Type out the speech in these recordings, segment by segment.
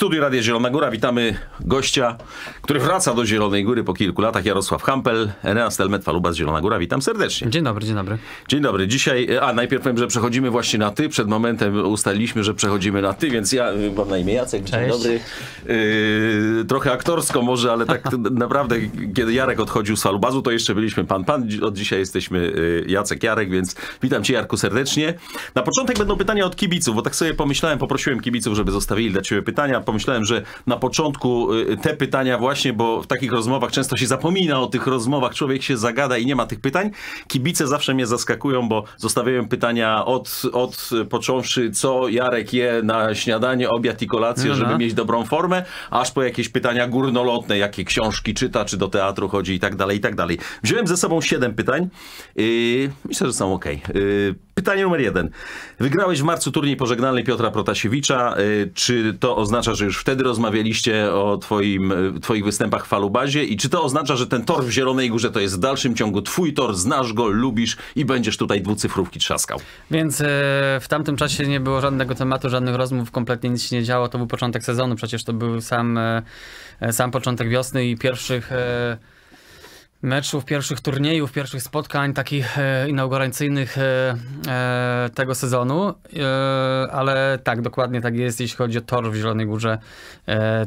studiu Radia Zielona Góra witamy gościa, który wraca do Zielonej Góry po kilku latach, Jarosław Hampel, Renast Elmet Faluba Zielona Góra. Witam serdecznie. Dzień dobry, dzień dobry. Dzień dobry. Dzisiaj, e, a najpierw powiem, że przechodzimy właśnie na ty. Przed momentem ustaliliśmy, że przechodzimy na ty, więc ja y, mam na imię Jacek. Dzień dobry. Yy, trochę aktorsko może, ale tak naprawdę, kiedy Jarek odchodził z Falubazu, to jeszcze byliśmy pan pan. Od dzisiaj jesteśmy y, Jacek Jarek, więc witam cię Jarku serdecznie. Na początek będą pytania od kibiców, bo tak sobie pomyślałem, poprosiłem kibiców, żeby zostawili dla ciebie pytania pomyślałem, że na początku y, te pytania właśnie, bo w takich rozmowach często się zapomina o tych rozmowach, człowiek się zagada i nie ma tych pytań. Kibice zawsze mnie zaskakują, bo zostawiają pytania od, od począwszy, co Jarek je na śniadanie, obiad i kolację, no, no. żeby mieć dobrą formę, aż po jakieś pytania górnolotne, jakie książki czyta, czy do teatru chodzi i tak dalej, i tak dalej. Wziąłem ze sobą siedem pytań. Yy, myślę, że są ok. Yy, pytanie numer jeden. Wygrałeś w marcu turniej pożegnalny Piotra Protasiewicza. Yy, czy to oznacza, że że już wtedy rozmawialiście o twoim, e, twoich występach w falubazie i czy to oznacza, że ten tor w Zielonej Górze to jest w dalszym ciągu twój tor, znasz go, lubisz i będziesz tutaj dwucyfrówki trzaskał? Więc yy, w tamtym czasie nie było żadnego tematu, żadnych rozmów, kompletnie nic się nie działo. To był początek sezonu, przecież to był sam, yy, sam początek wiosny i pierwszych... Yy, meczów, pierwszych turniejów, pierwszych spotkań takich e, inauguracyjnych e, e, tego sezonu, ale tak, dokładnie tak jest, jeśli chodzi o tor w Zielonej Górze.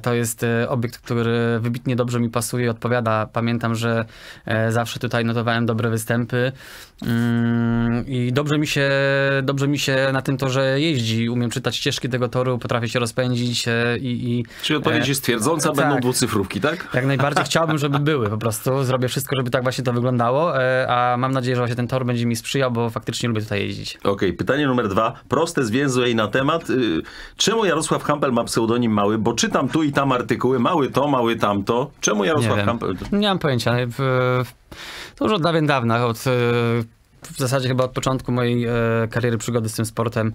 to jest obiekt, który wybitnie dobrze mi pasuje i odpowiada. Pamiętam, że zawsze tutaj notowałem dobre występy mm, i dobrze mi, się, dobrze mi się na tym torze jeździ. Umiem czytać ścieżki tego toru, potrafię się rozpędzić i... i Czyli odpowiedź jest cyfrówki, będą tak. dwucyfrówki, tak? Jak najbardziej chciałbym, żeby były po prostu. Zrobię wszystko wszystko, żeby tak właśnie to wyglądało, e, a mam nadzieję, że właśnie ten tor będzie mi sprzyjał, bo faktycznie lubię tutaj jeździć. Okej, okay, pytanie numer dwa, proste, zwięzłe i na temat. Y, czemu Jarosław Hampel ma pseudonim Mały? Bo czytam tu i tam artykuły, mały to, mały tamto. Czemu Jarosław Nie Hampel? Nie mam pojęcia. To już od dawien dawna, od y, w zasadzie chyba od początku mojej e, kariery przygody z tym sportem.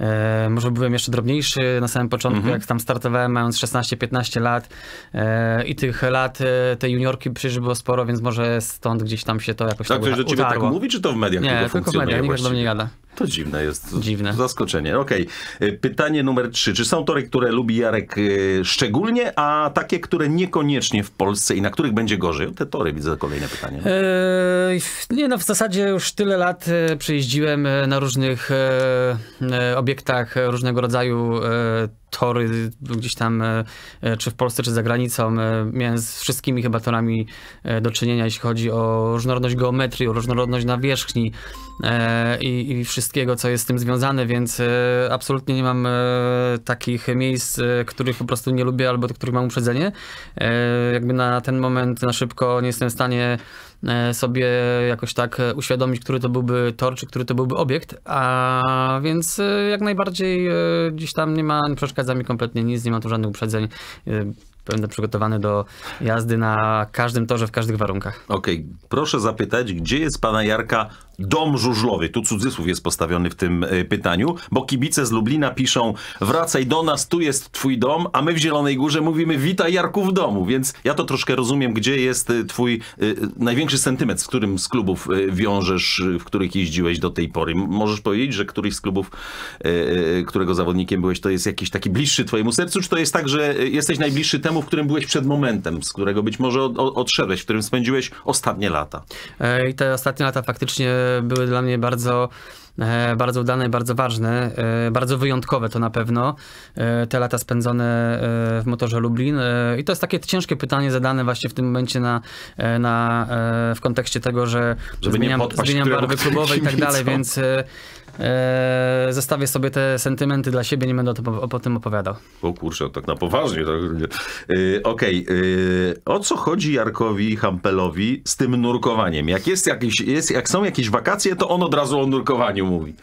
E, może byłem jeszcze drobniejszy na samym początku, mhm. jak tam startowałem mając 16-15 lat e, i tych lat e, te juniorki przecież było sporo, więc może stąd gdzieś tam się to jakoś tak, tak ktoś do ciebie tak utarło. tak mówi, czy to w mediach Nie, tylko, w mediach, nikt do mnie gada. To dziwne jest. Dziwne. Zaskoczenie. Okej. Okay. Pytanie numer trzy. Czy są tory, które lubi Jarek y, szczególnie, a takie, które niekoniecznie w Polsce i na których będzie gorzej? Te tory widzę kolejne pytanie. Eee, nie no, w zasadzie już tyle lat e, przyjeździłem e, na różnych e, e obiektach różnego rodzaju e, tory gdzieś tam, e, e, czy w Polsce, czy za granicą. E, miałem z wszystkimi chyba torami do czynienia, jeśli chodzi o różnorodność geometrii, o różnorodność nawierzchni i, i wszystkiego, co jest z tym związane, więc absolutnie nie mam takich miejsc, których po prostu nie lubię albo do których mam uprzedzenie. Jakby na ten moment na szybko nie jestem w stanie E, sobie jakoś tak e, uświadomić, który to byłby tor, czy który to byłby obiekt, a więc e, jak najbardziej dziś tam nie ma, nie przeszkadza mi kompletnie nic, nie mam tu żadnych uprzedzeń będę przygotowany do jazdy na każdym torze, w każdych warunkach. Okej, okay. proszę zapytać, gdzie jest pana Jarka dom żużlowy. Tu cudzysłów jest postawiony w tym y, pytaniu, bo kibice z Lublina piszą wracaj do nas, tu jest twój dom, a my w Zielonej Górze mówimy witaj Jarku w domu, więc ja to troszkę rozumiem, gdzie jest y, twój y, y, największy sentyment, z którym z klubów wiążesz, w których jeździłeś do tej pory. Możesz powiedzieć, że któryś z klubów, y, którego zawodnikiem byłeś, to jest jakiś taki bliższy twojemu sercu, czy to jest tak, że jesteś najbliższy temu, w którym byłeś przed momentem, z którego być może odszedłeś, w którym spędziłeś ostatnie lata? E, I te ostatnie lata faktycznie były dla mnie bardzo e, bardzo udane, bardzo ważne, e, bardzo wyjątkowe to na pewno, e, te lata spędzone w motorze Lublin. I to jest takie ciężkie pytanie zadane właśnie w tym momencie na, na, w kontekście tego, że Żeby zmieniam, zmieniam barwy klubowe i tak dalej, więc Eee, zostawię sobie te sentymenty dla siebie, nie będę o, to, o tym opowiadał. O kurczę, tak na poważnie. Tak. Yy, Okej, okay. Eee, o co chodzi Jarkowi Hampelowi z tym nurkowaniem? Jak, jest jakieś, jest, jak są jakieś wakacje, to on od razu o nurkowaniu mówi.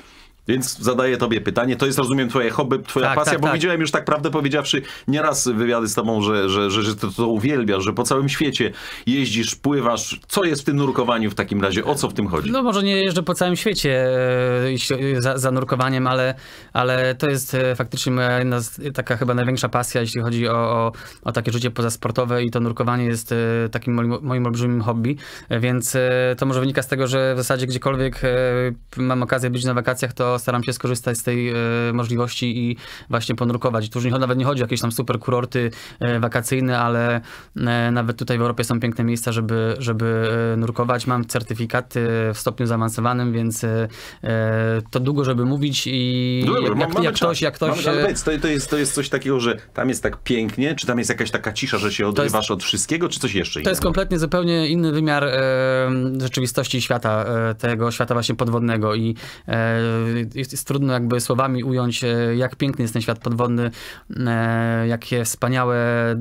Więc zadaję tobie pytanie, to jest rozumiem twoje hobby, twoja tak, pasja, tak, bo tak. widziałem już tak prawdę powiedziawszy nieraz wywiady z tobą, że, że, że, że to, to uwielbiasz, że po całym świecie jeździsz, pływasz. Co jest w tym nurkowaniu w takim razie? O co w tym chodzi? No może nie jeżdżę po całym świecie e, za, za nurkowaniem, ale, ale to jest e, faktycznie moja jedna, taka chyba największa pasja, jeśli chodzi o, o, o takie życie pozasportowe i to nurkowanie jest e, takim moim, moim olbrzymim hobby, więc to może wynika z tego, że w zasadzie gdziekolwiek mam okazję być na wakacjach, to staram się skorzystać z tej e, możliwości i właśnie ponurkować. Tu już nawet nie chodzi o jakieś tam super kurorty e, wakacyjne, ale e, nawet tutaj w Europie są piękne miejsca, żeby, żeby nurkować. Mam certyfikaty w stopniu zaawansowanym, więc to długo, żeby mówić i Dobra, jak, mam, jak ktoś... Jak ktoś powiedz, to, to, jest, to jest coś takiego, że tam jest tak pięknie, czy tam jest jakaś taka cisza, że się odrywasz jest, od wszystkiego, czy coś jeszcze To innego? jest kompletnie zupełnie inny wymiar rzeczywistości świata, tego świata właśnie podwodnego i e, jest, jest, trudno jakby słowami ująć, e, jak piękny jest ten świat podwodny, e, jakie wspaniałe e,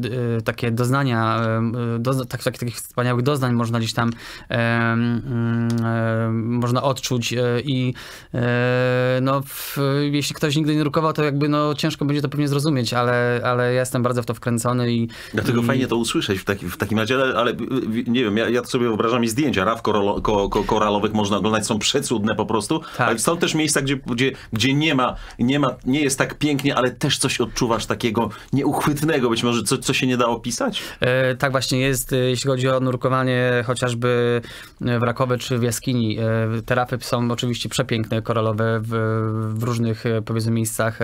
takie doznania, tak, takich wspaniałych doznań można gdzieś tam mm, można odczuć i no, jeśli ktoś nigdy nie rukował, to jakby no, ciężko będzie to pewnie zrozumieć, ale, ale ja jestem bardzo w to wkręcony i... Dlatego i... fajnie to usłyszeć w, taki, w takim razie, ale, ale nie wiem, ja, ja sobie wyobrażam i zdjęcia raf koralowych można oglądać, są przecudne po prostu, tak. ale są też miejsca, gdzie gdzie, gdzie, gdzie nie ma, nie ma, nie jest tak pięknie, ale też coś odczuwasz takiego nieuchwytnego, być może, co, co się nie da opisać? E, tak właśnie jest, e, jeśli chodzi o nurkowanie chociażby e, w Rakowie czy w Jaskini. E, terapy są oczywiście przepiękne, koralowe w, w różnych, e, powiedzmy, miejscach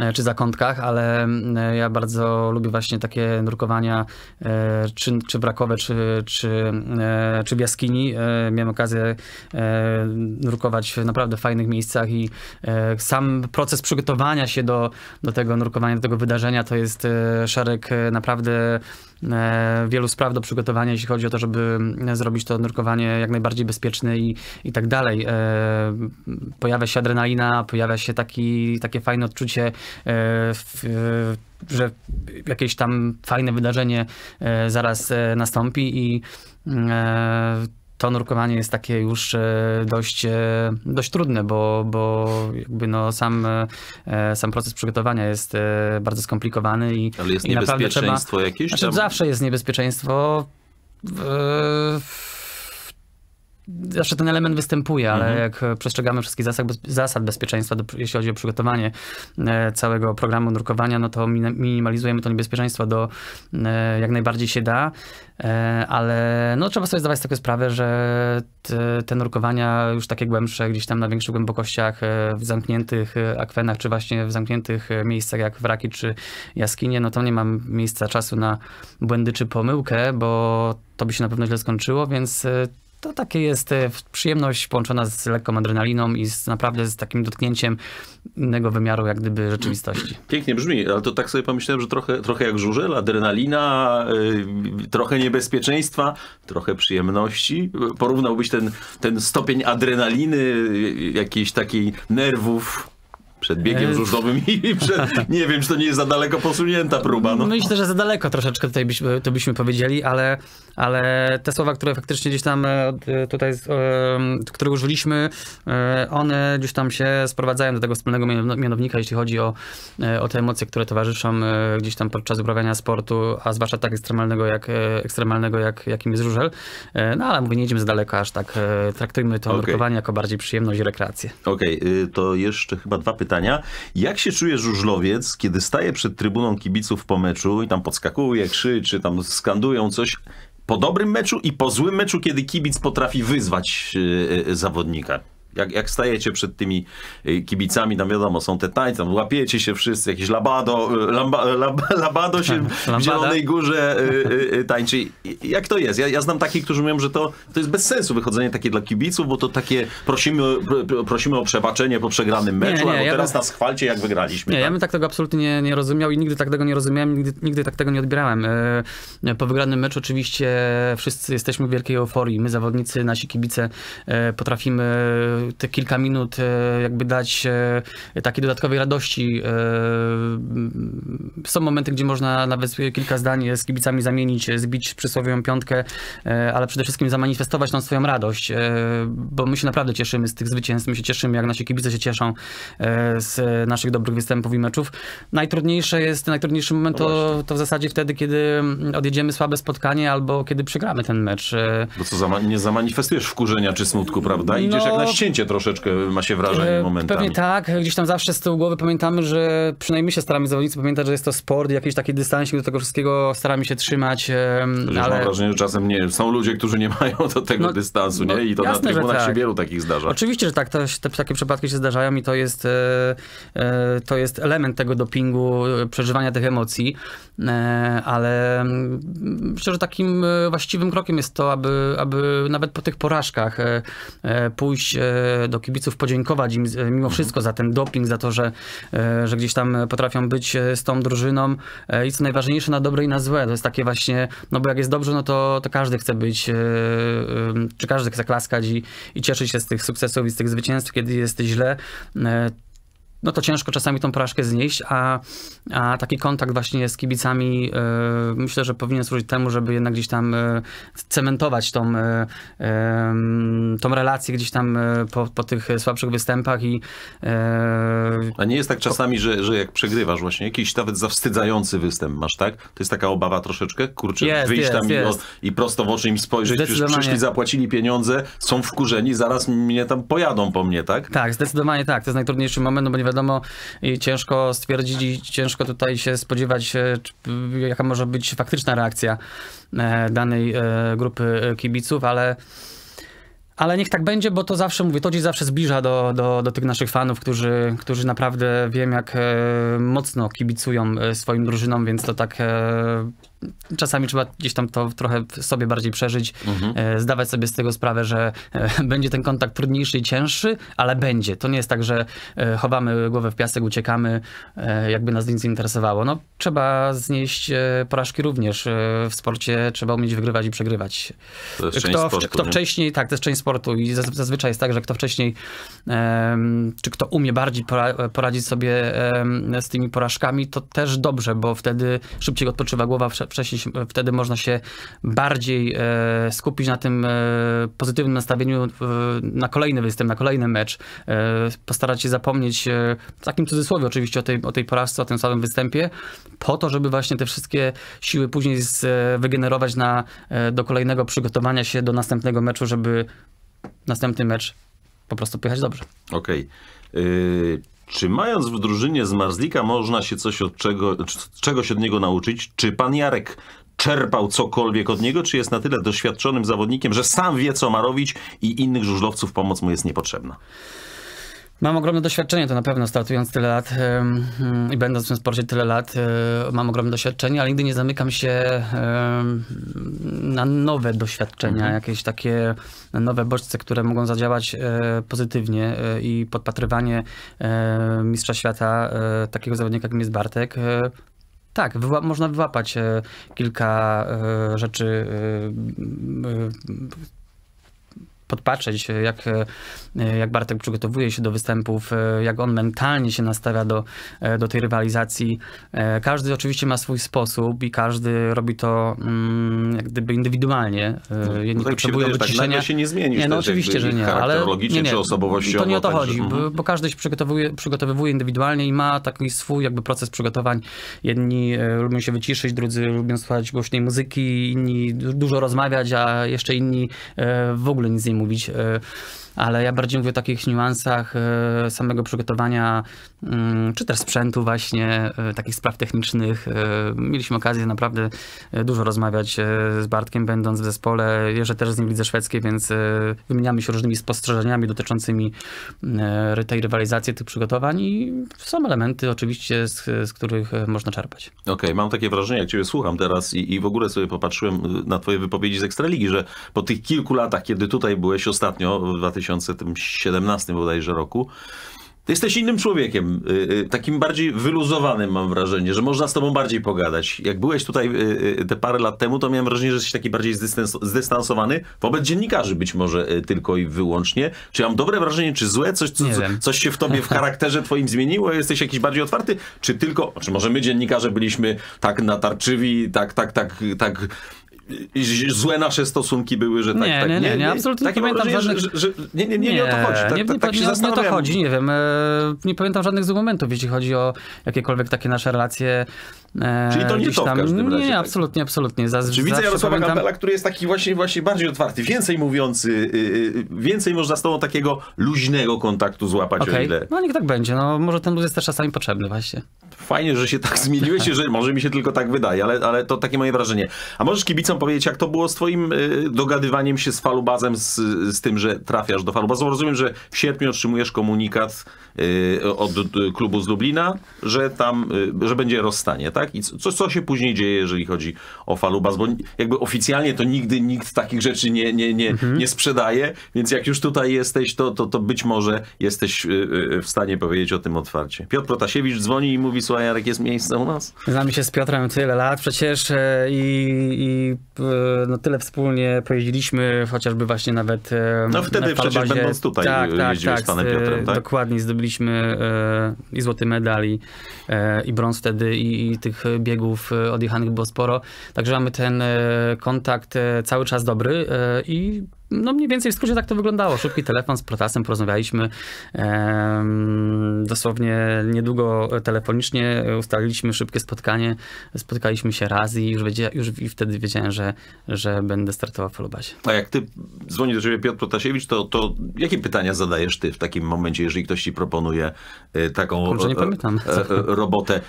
E, czy zakątkach, ale e, ja bardzo lubię właśnie takie nurkowania, e, czy, czy brakowe, czy, czy, czy w jaskini. Miałem okazję nurkować w naprawdę fajnych miejscach i sam proces przygotowania się do, do tego nurkowania, do tego wydarzenia to jest szereg naprawdę E, wielu spraw do przygotowania, jeśli chodzi o to, żeby mm, zrobić to nurkowanie jak najbardziej bezpieczne i, i tak dalej. E, pojawia się adrenalina, pojawia się taki, takie fajne odczucie e, że jakieś tam fajne wydarzenie zaraz nastąpi i mm, to nurkowanie jest takie już e, dość, e, dość trudne, bo, bo jakby no sam, e, sam proces przygotowania jest bardzo skomplikowany i Ale jest i niebezpieczeństwo trzeba, jakieś? Znaczy, tam... Zawsze jest niebezpieczeństwo. W, w, zawsze ten element występuje, ale mhm. jak przestrzegamy wszystkich zasad, zasad bezpieczeństwa, do, jeśli chodzi o przygotowanie e, całego programu nurkowania, no to minimalizujemy to niebezpieczeństwo do e, jak najbardziej się da, e, ale no, trzeba sobie zdawać sobie sprawę, że te, te nurkowania już takie głębsze, gdzieś tam na większych głębokościach, w zamkniętych akwenach, czy właśnie w zamkniętych miejscach jak wraki czy jaskinie, no to nie mam miejsca, czasu na błędy czy pomyłkę, bo to by się na pewno źle skończyło, więc to takie jest e, przyjemność połączona z lekką adrenaliną i z, naprawdę z takim dotknięciem innego wymiaru jak gdyby rzeczywistości. Pięknie brzmi, ale to tak sobie pomyślałem, że trochę, trochę jak żużel, adrenalina, yy, trochę niebezpieczeństwa, trochę przyjemności. Porównałbyś ten, ten stopień adrenaliny, e, jakiejś takiej nerwów przed biegiem e, żużlowym i przed, nie wiem, czy to nie jest za daleko posunięta próba. No. Myślę, że za daleko troszeczkę tutaj byśmy, to byśmy powiedzieli, ale, ale te słowa, które faktycznie gdzieś tam e, e, tutaj, które użyliśmy, one gdzieś tam się sprowadzają do tego wspólnego mianownika, jeśli chodzi o, o te emocje, które towarzyszą gdzieś tam podczas uprawiania sportu, a zwłaszcza tak ekstremalnego, jak, ekstremalnego jak, jakim jest żużel. No ale mówię, nie idziemy za daleko aż tak. Traktujmy to okay. jako bardziej przyjemność i rekreację. Okej, okay. to jeszcze chyba dwa pytania pytania. Jak się czuje żużlowiec, kiedy staje przed trybuną kibiców po meczu i tam podskakuje, krzyczy, tam skandują coś po dobrym meczu i po złym meczu, kiedy kibic potrafi wyzwać y, y, zawodnika? Jak, jak stajecie przed tymi y, kibicami, tam wiadomo, są te tańce, tam łapiecie się wszyscy, jakieś labado, y, lamba, lab, labado się tak, w Zielonej Górze y, y, y tańczy. Jak to jest? Ja, ja znam takich, którzy mówią, że to, to jest bez sensu wychodzenie takie dla kibiców, bo to takie prosimy, prosimy o przebaczenie po przegranym meczu, nie, nie, albo ja teraz by... nas chwalcie, jak wygraliśmy. Nie, tak? ja bym tak tego absolutnie nie, nie rozumiał i nigdy tak tego nie rozumiałem, nigdy, nigdy tak tego nie odbierałem. E, po wygranym meczu oczywiście wszyscy jesteśmy w wielkiej euforii. My, zawodnicy, nasi kibice e, potrafimy te kilka minut e, jakby dać e, takiej dodatkowej radości. E, są momenty, gdzie można nawet kilka zdań z kibicami zamienić, zbić przysłowiową piątkę, ale przede wszystkim zamanifestować tą swoją radość, bo my się naprawdę cieszymy z tych zwycięstw, my się cieszymy, jak nasi kibice się cieszą z naszych dobrych występów i meczów. Najtrudniejsze jest, najtrudniejszy moment no to, to w zasadzie wtedy, kiedy mm, odjedziemy słabe spotkanie albo kiedy przegramy ten mecz. Bo no co, nie zamanifestujesz wkurzenia czy smutku, prawda? Idziesz no, jak na no, ścieżkę troszeczkę ma się wrażenie e, momentami. Pewnie tak, gdzieś tam zawsze z tyłu głowy pamiętamy, że przynajmniej się staramy zawodnicy pamiętać, że jest to sport, jakiś taki dystans do tego wszystkiego staramy się trzymać. Przecież ale... mam wrażenie, że czasem nie, są ludzie, którzy nie mają do tego no, dystansu, no, nie? I to jasne, na trybunach tak. się wielu takich zdarza. Oczywiście, że tak, to, te, takie przypadki się zdarzają i to jest, e, e, to jest element tego dopingu, e, przeżywania tych emocji, e, ale mm, myślę, że takim e, właściwym krokiem jest to, aby, aby nawet po tych porażkach pójść do kibiców, podziękować im e, mimo wszystko za ten doping, za to, że, e, że gdzieś tam potrafią być e, z tą drużyną i co najważniejsze na dobre i na złe. To jest takie właśnie, no bo jak jest dobrze, no to, to każdy chce być, czy każdy chce klaskać i, i cieszyć się z tych sukcesów i z tych zwycięstw. Kiedy jest źle, no to ciężko czasami tą porażkę znieść, a, a taki kontakt właśnie z kibicami yy, myślę, że powinien służyć temu, żeby jednak gdzieś tam yy, cementować tą, yy, tą relację gdzieś tam po, po tych słabszych występach i... a nie jest tak czasami, że, że jak przegrywasz właśnie, jakiś nawet zawstydzający występ masz, tak? To jest taka obawa troszeczkę, kurczę, jest, wyjść jest, tam jest. I, prosto w oczy im spojrzeć, już przyszli, zapłacili pieniądze, są wkurzeni, zaraz mnie tam pojadą po mnie, tak? Tak, zdecydowanie tak, to jest najtrudniejszy moment, no bo nie wiadomo i ciężko stwierdzić i ciężko tutaj się spodziewać, e, jaka może być faktyczna reakcja e, danej e, grupy kibiców, ale ale niech tak będzie, bo to zawsze, mówię, to dziś zawsze zbliża do, do, do tych naszych fanów, którzy, którzy naprawdę wiem, jak mocno kibicują swoim drużynom, więc to tak czasami trzeba gdzieś tam to trochę sobie bardziej przeżyć, mhm. E, zdawać sobie z tego sprawę, że e, będzie ten kontakt trudniejszy i cięższy, ale będzie. To nie jest tak, że e, chowamy głowę w piasek, uciekamy, jakby nas nic interesowało. No, trzeba znieść porażki również. W sporcie trzeba umieć wygrywać i przegrywać. To jest kto, część sportu, kto wcześniej, tak, to jest część sportu i zazwyczaj jest tak, że kto wcześniej, czy kto umie bardziej poradzić sobie z tymi porażkami, to też dobrze, bo wtedy szybciej odpoczywa głowa, wcześniej, wtedy można się bardziej e, skupić na tym e, pozytywnym nastawieniu e, na kolejny występ, na kolejny mecz. Postarać się zapomnieć, w takim cudzysłowie oczywiście, o tej, o tej porażce, o tym samym występie, po to, żeby właśnie te wszystkie siły później wygenerować na, do kolejnego przygotowania się do następnego meczu, żeby następny mecz po prostu pojechać dobrze. Okej. Okay. Yy czy mając w drużynie zmarzlika można się coś od czego, czegoś od niego nauczyć? Czy pan Jarek czerpał cokolwiek od niego, czy jest na tyle doświadczonym zawodnikiem, że sam wie, co ma robić i innych żużlowców pomoc mu jest niepotrzebna? Mam ogromne doświadczenie, to na pewno startując tyle lat yy, i będąc w tym sporcie tyle lat, yy, mam ogromne doświadczenie, ale nigdy nie zamykam się yy, na nowe doświadczenia, mhm. jakieś takie nowe bodźce, które mogą zadziałać e, pozytywnie e, i podpatrywanie mistrza świata, takiego zawodnika jakim jest Bartek, tak, wyła można wyłapać kilka e, rzeczy, e, podpatrzeć, e, jak, e, jak Bartek przygotowuje się do występów, e, jak on mentalnie się nastawia do, do tej rywalizacji. Każdy oczywiście ma swój sposób i każdy robi to mm, jak gdyby indywidualnie. No, jedni no potrzebują tak się wydaje, tak się nie Nie, no oczywiście, że nie, ale nie, nie. czy To nie o to chodzi, że... Mhm. bo każdy się przygotowuje, przygotowuje indywidualnie i ma taki swój jakby proces przygotowań. Jedni lubią się wyciszyć, drudzy lubią słuchać głośnej muzyki, inni dużo rozmawiać, a jeszcze inni w ogóle nic nie mówić, e, ale ja bardziej mówię o takich niuansach e, samego przygotowania Mm, czy też sprzętu właśnie, e, takich spraw technicznych. E, mieliśmy okazję naprawdę e, dużo rozmawiać z Bartkiem, będąc w zespole. Jeżdżę też z nim widzę szwedzkie, więc wymieniamy się różnymi spostrzeżeniami dotyczącymi tej rywalizacji, tych przygotowań i są elementy oczywiście, z, z których można czerpać. Okej, okay, mam takie wrażenie, jak ciebie słucham teraz i, i w ogóle sobie popatrzyłem na twoje wypowiedzi z Ekstraligi, że po tych kilku latach, kiedy tutaj byłeś ostatnio, w 2017 bodajże roku, jesteś innym człowiekiem, y, y, takim bardziej wyluzowanym mam wrażenie, że można z tobą bardziej pogadać. Jak byłeś tutaj y, te parę lat temu, to miałem wrażenie, że jesteś taki bardziej zdystansowany wobec dziennikarzy być może tylko i wyłącznie. Czy mam dobre wrażenie, czy złe? Coś, co, coś się w tobie, w charakterze twoim zmieniło? Jesteś jakiś bardziej otwarty? Czy tylko, czy może my dziennikarze byliśmy tak natarczywi, tak, tak, tak, tak złe nasze stosunki były, że tak, nie, tak. Nie, nie, nie, absolutnie nie pamiętam żadnych... Że, że, nie, nie, nie, nie, o to chodzi. Tak, nie, tak, nie, tak się nie, o to chodzi, nie wiem. E, nie pamiętam żadnych złych momentów, jeśli chodzi o jakiekolwiek takie nasze relacje. E, Czyli to nie to tam, w każdym razie. Nie, tak. absolutnie, absolutnie. Zaz, Czy widzę Jarosława pamiętam... Kampela, który jest taki właśnie, właśnie bardziej otwarty, więcej mówiący, y, y, y, więcej można z tobą takiego luźnego kontaktu złapać, okay. o ile... No niech tak będzie, no może ten luz jest też czasami potrzebny właśnie. Fajnie, że się tak zmieniłeś, że może mi się tylko tak wydaje, ale, ale to takie moje wrażenie. A możesz kibicom powiedzieć, jak to było z twoim y, dogadywaniem się z falubazem, z, z tym, że trafiasz do falubazu. Rozumiem, że w sierpniu otrzymujesz komunikat Y, od y, klubu z Lublina, że tam, y, że będzie rozstanie, tak? I co, co się później dzieje, jeżeli chodzi o Falubas, bo jakby oficjalnie to nigdy nikt takich rzeczy nie, nie, nie, mhm. nie sprzedaje, więc jak już tutaj jesteś, to, to, to być może jesteś w stanie powiedzieć o tym otwarcie. Piotr Protasiewicz dzwoni i mówi, słuchaj Jarek, jest miejsce u nas? Znamy się z Piotrem tyle lat przecież e, i, i e, no, tyle wspólnie pojeździliśmy, chociażby właśnie nawet e, No wtedy na przecież będąc tutaj tak, tak, tak, z panem Piotrem, tak? Dokładnie, zdobyliśmy zdobyliśmy e, i złoty medal, i, e, i brąz wtedy, i, i, tych biegów e, odjechanych było sporo. Także mamy ten kontakt cały czas dobry i no mniej więcej w skrócie tak to wyglądało. Szybki telefon z protasem, porozmawialiśmy. dosłownie niedługo telefonicznie ustaliliśmy szybkie spotkanie. Spotkaliśmy się raz i już, wiedzia, już i wtedy wiedziałem, że, że będę startował w Olubasie. A jak ty dzwoni do ciebie Piotr Protasiewicz, to, to jakie pytania zadajesz ty w takim momencie, jeżeli ktoś ci proponuje y, taką nie y, y, pamiętam. robotę?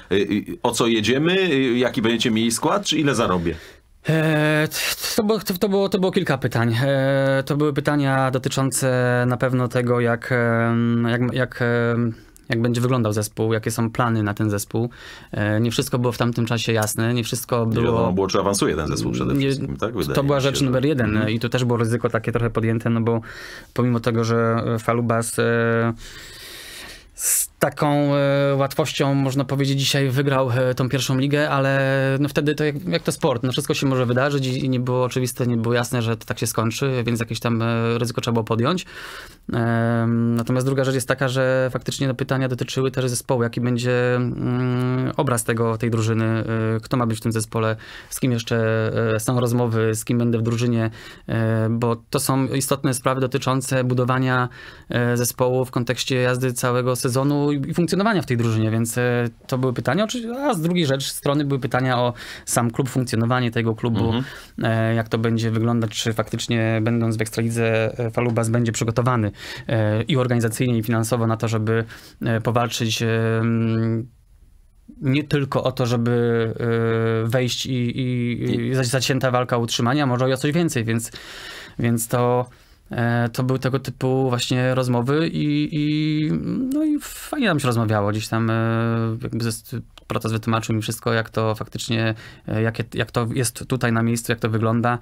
O co jedziemy? Jaki będziecie mieli skład? Czy ile zarobię? E, to było, to, było, to było kilka pytań. E, to były pytania dotyczące na pewno tego, jak, jak, jak, jak będzie wyglądał zespół, jakie są plany na ten zespół. E, nie wszystko było w tamtym czasie jasne, nie wszystko było... Nie wiadomo było, czy awansuje ten zespół przede wszystkim, tak? Wydaje to była rzecz numer jeden mhm. i tu też było ryzyko takie trochę podjęte, no bo pomimo tego, że Falubas taką e, łatwością, można powiedzieć, dzisiaj wygrał e, tą pierwszą ligę, ale no wtedy to jak, jak, to sport, no wszystko się może wydarzyć i, nie było oczywiste, nie było jasne, że to tak się skończy, więc jakieś tam e, ryzyko trzeba było podjąć. Natomiast druga rzecz jest taka, że faktycznie no, pytania dotyczyły też zespołu, jaki będzie mm, obraz tego, tej drużyny, kto ma być w tym zespole, z kim jeszcze są rozmowy, z kim będę w drużynie, bo to są istotne sprawy dotyczące budowania zespołu w kontekście jazdy całego sezonu, i funkcjonowania w tej drużynie, więc e, to były pytania. A z drugiej rzeczy strony były pytania o sam klub, funkcjonowanie tego klubu, mhm. e, jak to będzie wyglądać, czy faktycznie będąc w Ekstralidze e, Falubas będzie przygotowany i organizacyjnie, i finansowo na to, żeby powalczyć nie tylko o to, żeby wejść i, i, i zacięta walka utrzymania, może i o coś więcej, więc, więc to E, to były tego typu właśnie rozmowy i, i, no i fajnie nam się rozmawiało. Gdzieś tam e, jakby proces wytłumaczył mi wszystko, jak to faktycznie, e, jak, jak to jest tutaj na miejscu, jak to wygląda.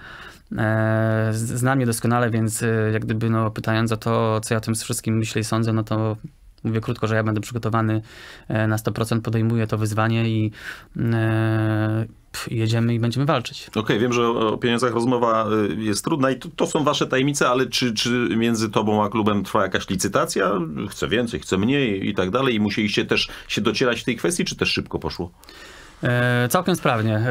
Znam mnie doskonale, więc jak gdyby no, pytając o to, co ja o tym wszystkim myślę i sądzę, no to Mówię krótko, że ja będę przygotowany e, na 100%, podejmuję to wyzwanie i e, jedziemy i będziemy walczyć. Okej, okay, wiem, że o pieniądzach rozmowa e, jest trudna i to, to, są wasze tajemnice, ale czy, czy między tobą a klubem trwa jakaś licytacja? Chcę więcej, chcę mniej i tak dalej i musieliście też się docierać w tej kwestii, czy też szybko poszło? E, całkiem sprawnie. E,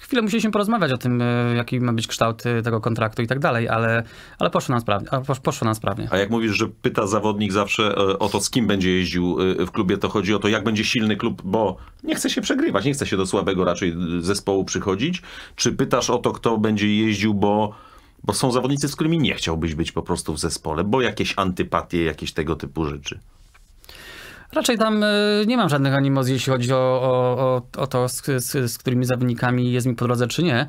chwilę musieliśmy porozmawiać o tym, e, jaki ma być kształt tego kontraktu i tak dalej, ale, ale poszło, nam sprawnie, a, poszło nam sprawnie. A jak mówisz, że pyta zawodnik zawsze o to, z kim będzie jeździł w klubie, to chodzi o to, jak będzie silny klub, bo nie chce się przegrywać, nie chce się do słabego raczej zespołu przychodzić. Czy pytasz o to, kto będzie jeździł, bo bo są zawodnicy, z którymi nie chciałbyś być po prostu w zespole, bo jakieś antypatie, jakieś tego typu rzeczy. Raczej tam y, nie mam żadnych animozji, jeśli chodzi o, o, o to, z, z, z, którymi zawodnikami jest mi po drodze, czy nie.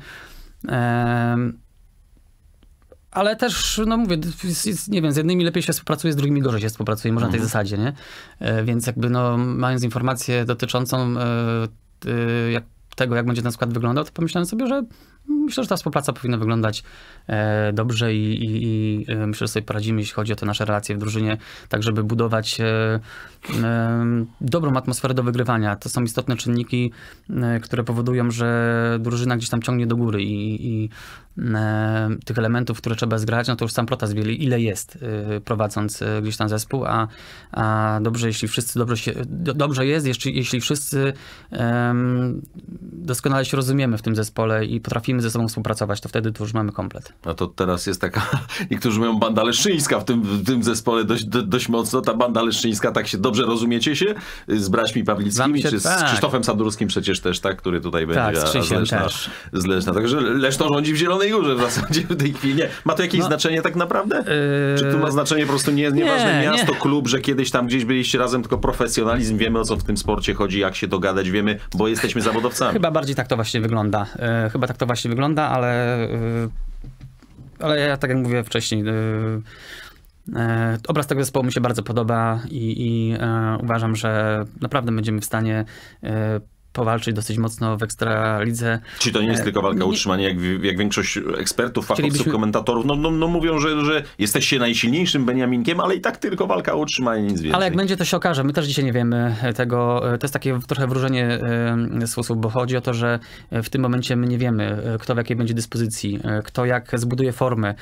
ale też, no mówię, z, nie wiem, z jednymi lepiej się współpracuje, z drugimi gorzej się współpracuje, może mhm. na tej mhm. zasadzie, nie? E, więc jakby, no, mając informację dotyczącą e, e, jak, tego, jak będzie ten skład wyglądał, to pomyślałem sobie, że myślę, że ta współpraca powinna wyglądać e, dobrze i, i, i, e, myślę, że sobie poradzimy, jeśli chodzi o te nasze relacje w drużynie, tak żeby budować e, dobrą atmosferę do wygrywania. To są istotne czynniki, które powodują, że drużyna gdzieś tam ciągnie do góry i, i tych elementów, które trzeba zgrać, no to już sam Protas wie, ile jest y, prowadząc y, gdzieś tam zespół, a, a dobrze, jeśli wszyscy dobrze się, dobrze jest, jeśli, jeśli wszyscy um, doskonale się rozumiemy w tym zespole i potrafimy ze sobą współpracować, to wtedy to już mamy komplet. A to teraz jest taka, niektórzy mówią banda leszczyńska w tym, w tym zespole dość, dość mocno, ta banda leszczyńska, tak się dobrze rozumiecie się y, z braćmi Pawlickimi, się, czy z tak. Krzysztofem Sadurskim przecież też, tak, który tutaj tak, będzie, z Krzysiem a, z Leszna, też. Z Leszna. Także Leszno rządzi w Zielonej Zielonej Górze w zasadzie w tej chwili. Nie. Ma to jakieś no, znaczenie tak naprawdę? Yy... Czy tu ma znaczenie po prostu nie, nieważne nie, miasto, nie. klub, że kiedyś tam gdzieś byliście razem, tylko profesjonalizm, wiemy o co w tym sporcie chodzi, jak się dogadać, wiemy, bo jesteśmy zawodowcami. Chyba bardziej tak to właśnie wygląda. Yy, chyba tak to właśnie wygląda, ale... Yy, ale ja tak jak mówiłem wcześniej... Yy, yy, obraz tego zespołu mi się bardzo podoba i, i e, uważam, że naprawdę będziemy w stanie e, powalczyć dosyć mocno w Ekstralidze. Czyli to nie jest e, tylko walka o utrzymanie, jak, jak większość ekspertów, fachowców, komentatorów, no, no, no mówią, że, że jesteście najsilniejszym Beniaminkiem, ale i tak tylko walka o utrzymanie, nic więcej. Ale jak będzie, to się okaże. My też dzisiaj nie wiemy e, tego. E, to jest takie trochę wróżenie słów, bo chodzi o to, że w tym momencie my nie wiemy, kto w jakiej będzie dyspozycji, kto jak zbuduje formę,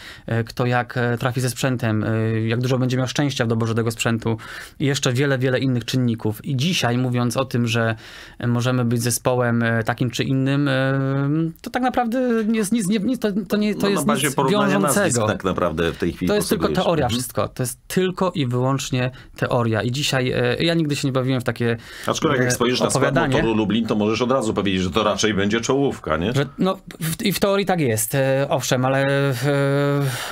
kto jak trafi ze sprzętem, jak dużo będzie miał szczęścia w doborze tego sprzętu i jeszcze wiele, wiele innych czynników. I dzisiaj mówiąc o tym, że możemy być zespołem e, takim czy innym, e, to tak naprawdę jest nic, nie, nie, to, to, nie, to no jest na bazie nic porównania wiążącego. tak naprawdę w tej chwili. To jest tylko teoria mhm. wszystko. To jest tylko i wyłącznie teoria. I dzisiaj, e, ja nigdy się nie bawiłem w takie Aczkolwiek jak spojrzysz na skład motoru Lublin, to możesz od razu powiedzieć, że to raczej będzie czołówka, nie? Że, no i w, w teorii tak jest, owszem, ale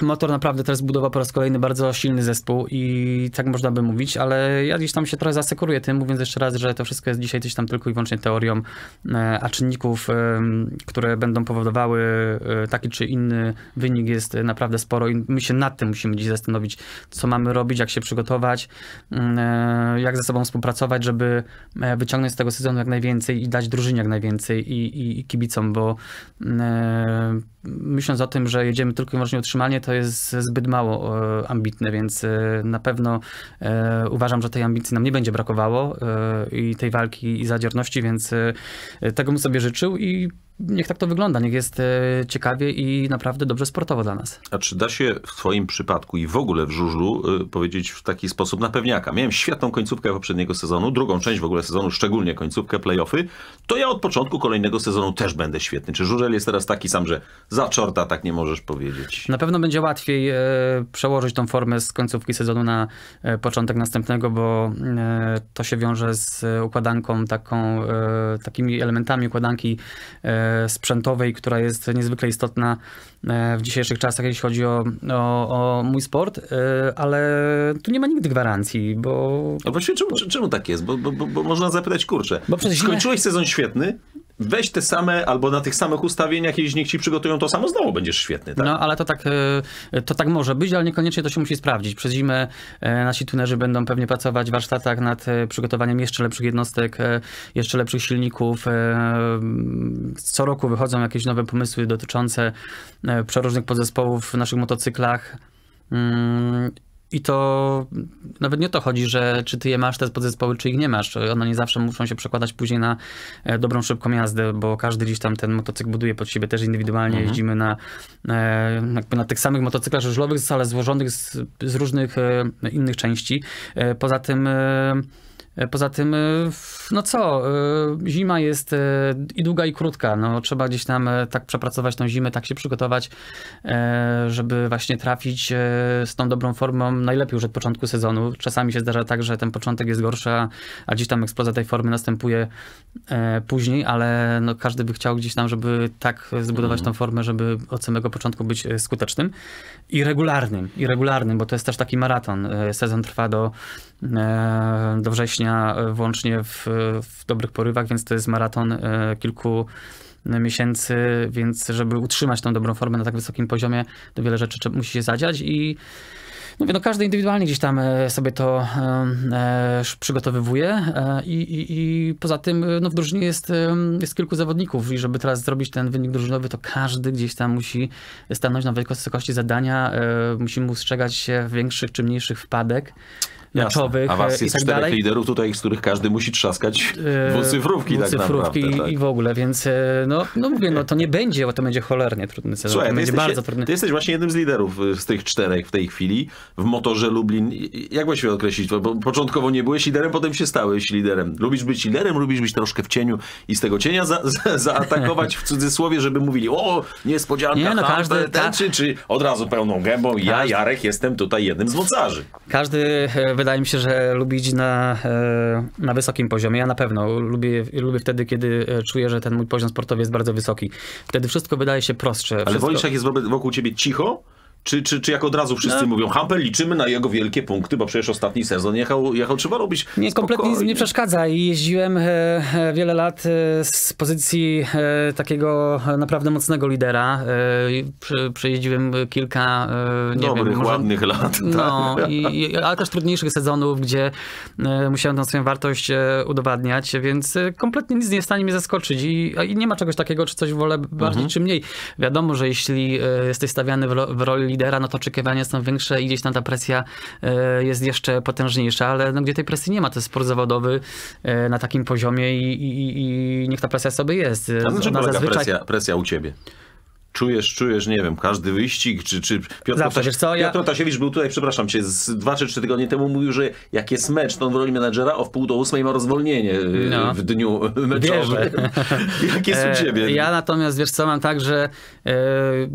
motor naprawdę teraz budowa po raz kolejny bardzo silny zespół i tak można by mówić, ale ja gdzieś tam się trochę zasekuruję tym, mówiąc jeszcze raz, że to wszystko jest dzisiaj gdzieś tam tylko i wyłącznie teoria kategorią, e, a czynników, e, które będą powodowały e, taki czy inny wynik jest naprawdę sporo i my się nad tym musimy dziś zastanowić, co mamy robić, jak się przygotować, mm, jak ze sobą współpracować, żeby wyciągnąć z tego sezonu jak najwięcej i dać drużynie jak najwięcej i, i, i kibicom, bo mm, myśląc o tym, że jedziemy tylko i wyłącznie utrzymanie, to jest zbyt mało ambitne, więc na pewno uważam, że tej ambicji nam nie będzie brakowało i tej walki i zadzierności, więc E, tego bym sobie życzył i niech tak to wygląda, niech jest e, ciekawie i naprawdę dobrze sportowo dla nas. A czy da się w twoim przypadku i w ogóle w żużlu e, powiedzieć w taki sposób na pewniaka? Miałem świetną końcówkę poprzedniego sezonu, drugą część w ogóle sezonu, szczególnie końcówkę, playoffy, to ja od początku kolejnego sezonu też będę świetny. Czy żużel jest teraz taki sam, że za czorta tak nie możesz powiedzieć? Na pewno będzie łatwiej e, przełożyć tą formę z końcówki sezonu na początek następnego, bo to się wiąże z układanką taką, takimi elementami układanki sprzętowej, która jest niezwykle istotna e, w dzisiejszych czasach, jeśli chodzi o, o, o mój sport, e, ale tu nie ma nigdy gwarancji, bo... A no właściwie czemu, czemu tak jest? Bo, bo, bo, bo można zapytać, kurczę, bo przecież skończyłeś sezon świetny, weź te same albo na tych samych ustawieniach, jeśli niech ci przygotują to samo, znowu będziesz świetny. Tak? No ale to tak, e, to tak może być, ale niekoniecznie to się musi sprawdzić. Przez zimę e, nasi tunerzy będą pewnie pracować w warsztatach nad e, przygotowaniem jeszcze lepszych jednostek, jeszcze lepszych silników. Co roku wychodzą jakieś nowe pomysły dotyczące przeróżnych podzespołów w naszych motocyklach. Mm, i to nawet nie o to chodzi, że czy ty je masz, te podzespoły, czy ich nie masz. One nie zawsze muszą się przekładać później na e, dobrą, szybką jazdę, bo każdy gdzieś tam ten motocykl buduje pod siebie też indywidualnie. Mhm. Jeździmy na, e, na tych samych motocyklach żużlowych, ale złożonych z, z różnych e, innych części. Poza tym E, poza tym, e, no co, e, zima jest i długa i krótka. No, trzeba gdzieś tam tak przepracować tą zimę, tak się przygotować, żeby właśnie trafić z tą dobrą formą najlepiej już od początku sezonu. Czasami się zdarza tak, że ten początek jest gorszy, a gdzieś tam eksplozja tej formy następuje później, ale no, każdy by chciał gdzieś tam, żeby tak zbudować mm. tą mhm. formę, żeby od samego początku być skutecznym i regularnym, i regularnym, bo to jest też taki maraton. Sezon trwa do, do września E, włącznie w, w dobrych porywach, więc to jest maraton e, kilku miesięcy, więc żeby utrzymać tą dobrą formę na tak wysokim poziomie, to wiele rzeczy musi się zadziać i no no każdy indywidualnie gdzieś tam e, sobie to przygotowywuje i, i, i poza tym no w drużynie jest, jest kilku zawodników i żeby teraz zrobić ten wynik drużynowy, to każdy gdzieś tam musi stanąć na wysokości zadania, musi mu ustrzegać się większych czy mniejszych wpadek meczowych A was e, jest tak czterech dalej. liderów tutaj, z których każdy musi trzaskać dwucyfrówki, e, dwucyfrówki tak naprawdę. Tak. i w ogóle, więc e, no, no mówię, no to nie będzie, bo to będzie cholernie trudny sezon. Słuchaj, to będzie jesteś, bardzo trudny. Ty jesteś właśnie jednym z liderów z tych czterech w tej chwili w motorze Lublin. Jak właściwie określić? Bo początkowo nie byłeś liderem, potem się stałeś liderem. Lubisz być liderem, lubisz być troszkę w cieniu i z tego cienia za, za, zaatakować w cudzysłowie, żeby mówili o, niespodzianka, nie, no, każdy, ten, ta... czy, czy od razu pełną gębą, ja, Jarek, jestem tutaj jednym z mocarzy. Każdy wydaje mi się, że lubić na, e, na wysokim poziomie. Ja na pewno lubię, lubię wtedy, kiedy e, czuję, że ten mój poziom sportowy jest bardzo wysoki. Wtedy wszystko wydaje się prostsze. Ale wszystko... wolisz, jak jest wokół ciebie cicho, czy, czy, czy jak od razu wszyscy no. mówią, Hampel, liczymy na jego wielkie punkty, bo przecież ostatni sezon jechał, jechał trzeba robić Nie, spokojnie. kompletnie nic nie przeszkadza i jeździłem e, e, wiele lat e, z pozycji e, takiego e, naprawdę mocnego lidera. E, przejeździłem kilka, e, nie Dobrych, wiem, może, ładnych lat. No, tak. i, ale też trudniejszych sezonów, gdzie e, musiałem tą swoją wartość udowadniać, więc kompletnie nic nie jest w stanie mnie zaskoczyć i, i nie ma czegoś takiego, czy coś wolę bardziej mhm. czy mniej. Wiadomo, że jeśli jesteś stawiany w, ro, w roli lidera, no to oczekiwania są większe i gdzieś tam ta presja e, jest jeszcze potężniejsza, ale no, gdzie tej presji nie ma, to jest sport zawodowy e, na takim poziomie i, i, i niech ta presja sobie jest. A na no, czym zazwyczaj... presja, presja u ciebie? czujesz, czujesz, nie wiem, każdy wyścig, czy, czy Piotr, Zawsze, Tasiewicz, co, ja... Piotr Tasiewicz był tutaj, przepraszam cię, z dwa czy trzy tygodnie temu mówił, że jak jest mecz, to on w roli menadżera o wpół do ósmej ma rozwolnienie y, no. w dniu meczowym. jak jest u e, ciebie? Ja natomiast, wiesz co, mam tak, że e,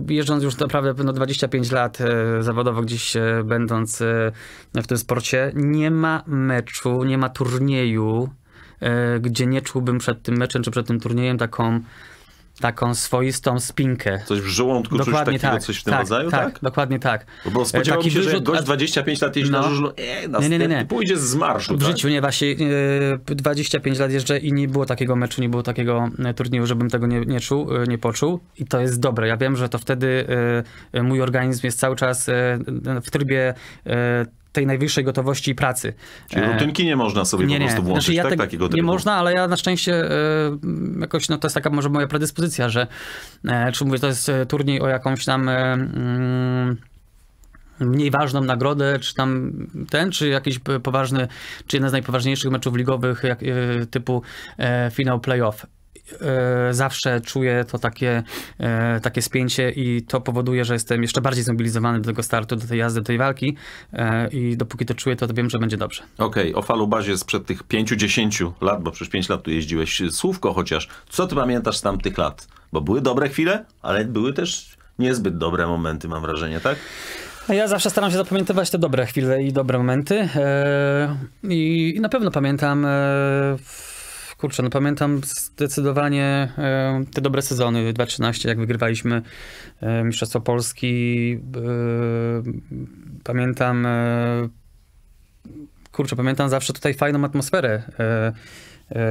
jeżdżąc już naprawdę no 25 lat e, zawodowo gdzieś będąc w tym sporcie, nie ma meczu, nie ma turnieju, gdzie nie czułbym przed tym meczem czy przed tym turniejem taką taką swoistą spinkę. Coś w żołądku, dokładnie coś takiego, tak, coś w tym tak, rodzaju, tak? tak? dokładnie tak. Bo e, spodziewałem się, że gość 25 lat jeździ no, e, na żużlu, e, nie, nie, nie, nie. pójdzie z marszu. W tak? życiu nie, właśnie 25 e, lat jeżdżę i nie było takiego meczu, nie było takiego turnieju, żebym tego nie, nie czuł, nie poczuł i to jest dobre. Ja wiem, że to wtedy mój organizm jest cały czas w trybie tej najwyższej gotowości pracy. Czyli e, rutynki nie można sobie nie, po prostu włączyć, znaczy ja tak? Te, takiego nie można, ale ja na szczęście e, jakoś, no to jest taka może moja predyspozycja, że e, czy mówię, to jest turniej o jakąś tam mm, mniej ważną nagrodę, czy tam ten, czy jakiś poważny, czy jeden z najpoważniejszych meczów ligowych jak, typu finał playoff E, zawsze czuję to takie, e, takie spięcie i to powoduje, że jestem jeszcze bardziej zmobilizowany do tego startu, do tej jazdy, do tej walki e, i dopóki to czuję, to, wiem, że będzie dobrze. Okej, okay. o falu bazie sprzed tych 5-10 lat, bo przecież 5 lat tu jeździłeś, słówko chociaż, co ty pamiętasz z tamtych lat? Bo były dobre chwile, ale były też niezbyt dobre momenty, mam wrażenie, tak? Ja zawsze staram się zapamiętywać te dobre chwile i dobre momenty. I na pewno pamiętam Kurczę, no pamiętam zdecydowanie e, te dobre sezony 2013, jak wygrywaliśmy e, Mistrzostwo Polski. E, pamiętam, kurczę, pamiętam zawsze tutaj fajną atmosferę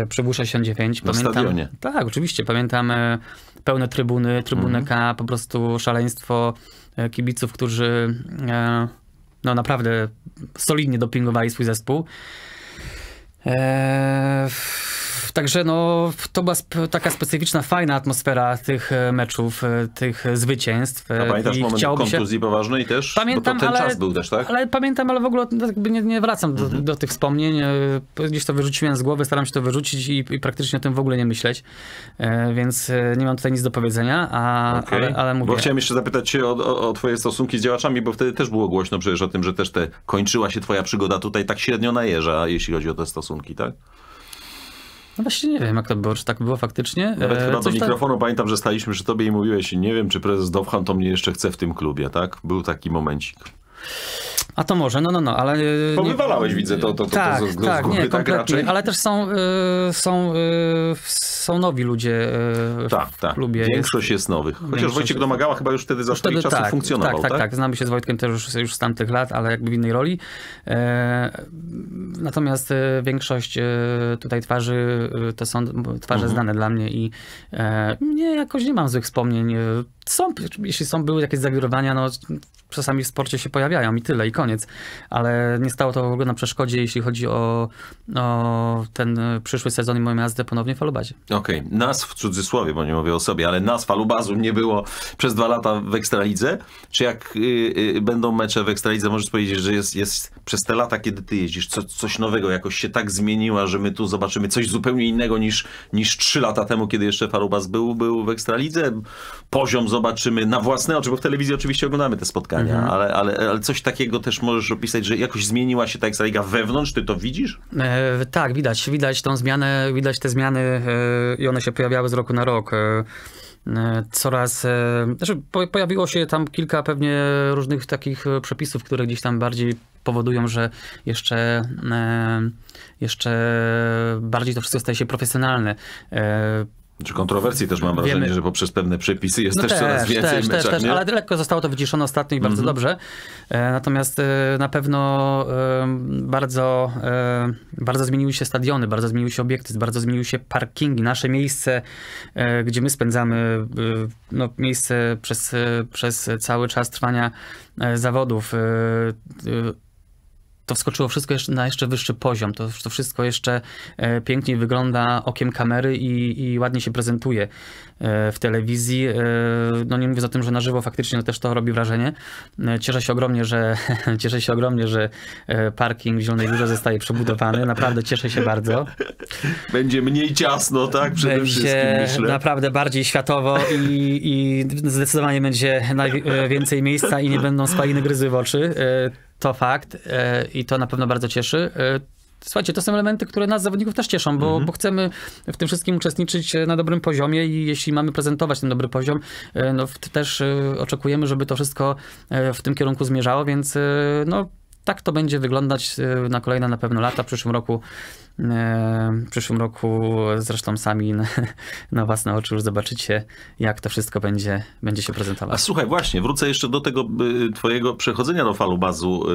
przy WU69. Pamiętam, Na Tak, oczywiście. Pamiętam pełne trybuny, trybunę mhm. K, po prostu szaleństwo kibiców, którzy no naprawdę solidnie dopingowali swój zespół. Także no, to była sp- taka specyficzna, fajna atmosfera tych e, meczów, e, tych zwycięstw. E, a pamiętasz I moment kontuzji się... poważnej też? Pamiętam, ten ale, czas był też, tak? Ale pamiętam, ale w ogóle tak nie, nie wracam do, mhm. do, tych wspomnień. Gdzieś to wyrzuciłem z głowy, staram się to wyrzucić i, i, praktycznie o tym w ogóle nie myśleć. Więc nie mam tutaj nic do powiedzenia, a, okay. ale, ale mówię. Bo chciałem jeszcze zapytać cię o, o, o twoje stosunki z działaczami, bo wtedy też było głośno przecież o tym, że też te kończyła się twoja przygoda tutaj tak średnio najeża, jeśli chodzi o te stosunki, tak? No właśnie nie wiem, jak to było, czy tak było faktycznie. Nawet e, chyba do mikrofonu tak... pamiętam, że staliśmy przy tobie i mówiłeś, nie wiem, czy prezes Dowhan to mnie jeszcze chce w tym klubie, tak? Był taki momencik. A to może, no, no, no, ale... Y, Bo wywalałeś, widzę, to, to, to, tak, to z, tak, z nie, tak raczej. Ale też są, y, są, y, są nowi ludzie y, tak, tak. Klubie. Większość jest, nowych. Chociaż Wojciech Wojciek Domagała chyba już wtedy za już wtedy, czasów tak, funkcjonował, tak, tak, tak? Tak, znamy się z Wojtkiem też już, już z tamtych lat, ale jakby w innej roli. E, natomiast e, większość e, tutaj twarzy e, to są twarze mhm. znane dla mnie i e, nie, jakoś nie mam złych wspomnień. Są, jeśli są były jakieś zawirowania, no czasami w sporcie się pojawiają i tyle. I koniec. Ale nie stało to w ogóle na przeszkodzie, jeśli chodzi o, o ten e, przyszły sezon i moją jazdę ponownie w falubazie. Okej, okay. nas w cudzysłowie, bo nie mówię o sobie, ale nas falubazu nie było przez dwa lata w Ekstralidze. Czy jak y, y, będą mecze w Ekstralidze, możesz powiedzieć, że jest, jest przez te lata, kiedy ty jeździsz, co, coś nowego jakoś się tak zmieniła, że my tu zobaczymy coś zupełnie innego niż, niż 3 lata temu, kiedy jeszcze Farubas był, był w Ekstralidze? Poziom zobaczymy na własne oczy, bo w telewizji oczywiście oglądamy te spotkania, mhm. ale, ale, ale coś takiego też możesz opisać, że jakoś zmieniła się ta Ekstraliga wewnątrz, ty to widzisz? E, tak, widać, widać tą zmianę, widać te zmiany e, i one się pojawiały z roku na rok. E, e coraz, e, znaczy pojawiło się tam kilka pewnie różnych takich przepisów, które gdzieś tam bardziej powodują, że jeszcze, e, jeszcze bardziej to wszystko staje się profesjonalne. E, Czy kontrowersji też mam Wiemy. wrażenie, że poprzez pewne przepisy jest no też, też coraz więcej też, meczach, też, nie? Ale lekko zostało to wyciszone ostatnio i bardzo mm -hmm. dobrze. E, natomiast na pewno bardzo, bardzo zmieniły się stadiony, bardzo zmieniły się obiekty, bardzo zmieniły się parkingi. Nasze miejsce, gdzie my spędzamy no, miejsce przez, przez cały czas trwania zawodów to wskoczyło wszystko jeszcze na jeszcze wyższy poziom. To, to wszystko jeszcze e, piękniej wygląda okiem kamery i, i ładnie się prezentuje e, w telewizji. E, no nie mówię za tym, że na żywo faktycznie też to robi wrażenie. Cieszę się ogromnie, że cieszę się ogromnie, że parking w Zielonej Górze zostaje przebudowany. Naprawdę cieszę się bardzo. Będzie mniej ciasno, tak? Przede będzie wszystkim myślę. naprawdę bardziej światowo i, i zdecydowanie będzie więcej miejsca i nie będą spaliny gryzy w oczy. To fakt e, i to na pewno bardzo cieszy. E, słuchajcie, to są elementy, które nas zawodników też cieszą, bo, mhm. bo, chcemy w tym wszystkim uczestniczyć e, na dobrym poziomie i jeśli mamy prezentować ten dobry poziom, no też oczekujemy, żeby to wszystko w tym kierunku zmierzało, więc no tak to będzie wyglądać na kolejne na pewno lata. W przyszłym roku E, w przyszłym roku zresztą sami na, na własne oczy już zobaczycie, jak to wszystko będzie, będzie się prezentować. A słuchaj, właśnie, wrócę jeszcze do tego twojego przechodzenia do falubazu. Y,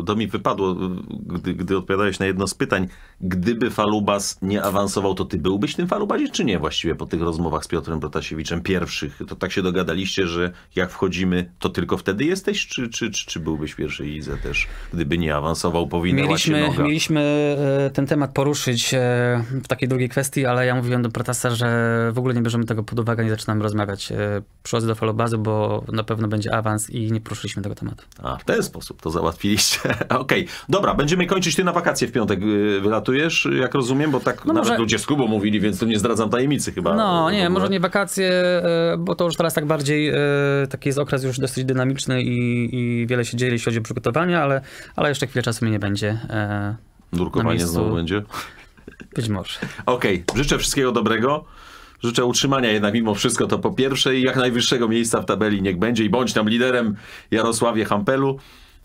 y, to mi wypadło, y, gdy, gdy odpowiadałeś na jedno z pytań. Gdyby falubaz nie awansował, to ty byłbyś tym falubazie, czy nie właściwie po tych rozmowach z Piotrem Protasiewiczem pierwszych? To tak się dogadaliście, że jak wchodzimy, to tylko wtedy jesteś, czy, czy, czy, czy byłbyś w pierwszej lidze też? Gdyby nie awansował, powinna mieliśmy, się noga? Mieliśmy e, ten temat poruszyć e, w takiej drugiej kwestii, ale ja mówiłem do Protasa, że w ogóle nie bierzemy tego pod uwagę, nie zaczynamy rozmawiać. E, przychodzę do falobazy, bo na pewno będzie awans i nie poruszyliśmy tego tematu. A, w ten sposób to załatwiliście. Okej, okay. dobra, będziemy kończyć. Ty na wakacje w piątek y, wylatujesz, jak rozumiem, bo tak no nawet może... ludzie z Kubą mówili, więc tu nie zdradzam tajemnicy chyba. No, no nie, może nie wakacje, e, bo to już teraz tak bardziej, taki jest okres już dosyć dynamiczny i, i wiele się dzieje, jeśli chodzi o przygotowania, ale, ale jeszcze chwilę czasu mi nie będzie. Nurkowanie znowu będzie? Być może. Okej, okay. życzę wszystkiego dobrego. Życzę utrzymania jednak mimo wszystko to po pierwsze i jak najwyższego miejsca w tabeli niech będzie i bądź tam liderem Jarosławie Hampelu.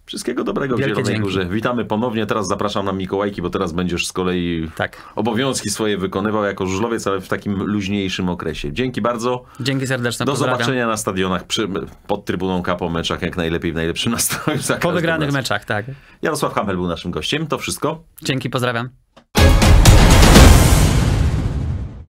Wszystkiego dobrego Wielkie w Zielonej dzięki. Górze. Witamy ponownie. Teraz zapraszam na Mikołajki, bo teraz będziesz z kolei tak. obowiązki swoje wykonywał jako żużlowiec, ale w takim luźniejszym okresie. Dzięki bardzo. Dzięki serdecznie. Do pozdrawiam. zobaczenia na stadionach przy, pod Trybuną K meczach, jak najlepiej w najlepszym nastroju. Po wygranych meczach, tak. Jarosław Hamel był naszym gościem. To wszystko. Dzięki, pozdrawiam.